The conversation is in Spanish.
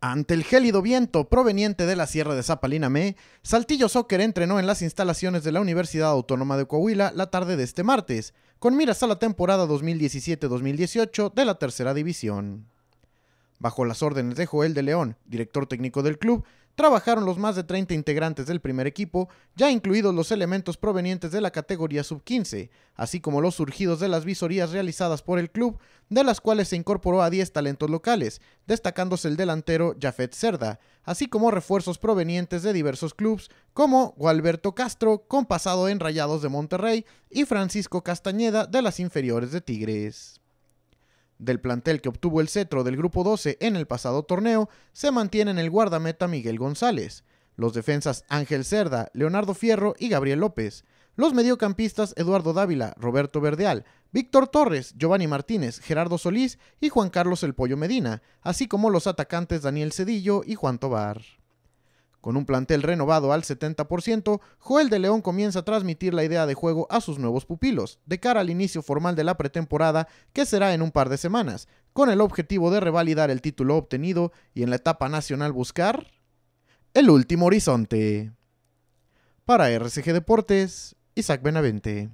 Ante el gélido viento proveniente de la Sierra de Zapalinamé, Saltillo Soccer entrenó en las instalaciones de la Universidad Autónoma de Coahuila la tarde de este martes, con miras a la temporada 2017-2018 de la Tercera División. Bajo las órdenes de Joel de León, director técnico del club, trabajaron los más de 30 integrantes del primer equipo, ya incluidos los elementos provenientes de la categoría sub-15, así como los surgidos de las visorías realizadas por el club, de las cuales se incorporó a 10 talentos locales, destacándose el delantero Jafet Cerda, así como refuerzos provenientes de diversos clubes como Gualberto Castro, con pasado en Rayados de Monterrey, y Francisco Castañeda de las inferiores de Tigres del plantel que obtuvo el cetro del Grupo 12 en el pasado torneo, se mantienen el guardameta Miguel González, los defensas Ángel Cerda, Leonardo Fierro y Gabriel López, los mediocampistas Eduardo Dávila, Roberto Verdeal, Víctor Torres, Giovanni Martínez, Gerardo Solís y Juan Carlos El Pollo Medina, así como los atacantes Daniel Cedillo y Juan Tobar. Con un plantel renovado al 70%, Joel de León comienza a transmitir la idea de juego a sus nuevos pupilos, de cara al inicio formal de la pretemporada, que será en un par de semanas, con el objetivo de revalidar el título obtenido y en la etapa nacional buscar el último horizonte. Para RCG Deportes, Isaac Benavente.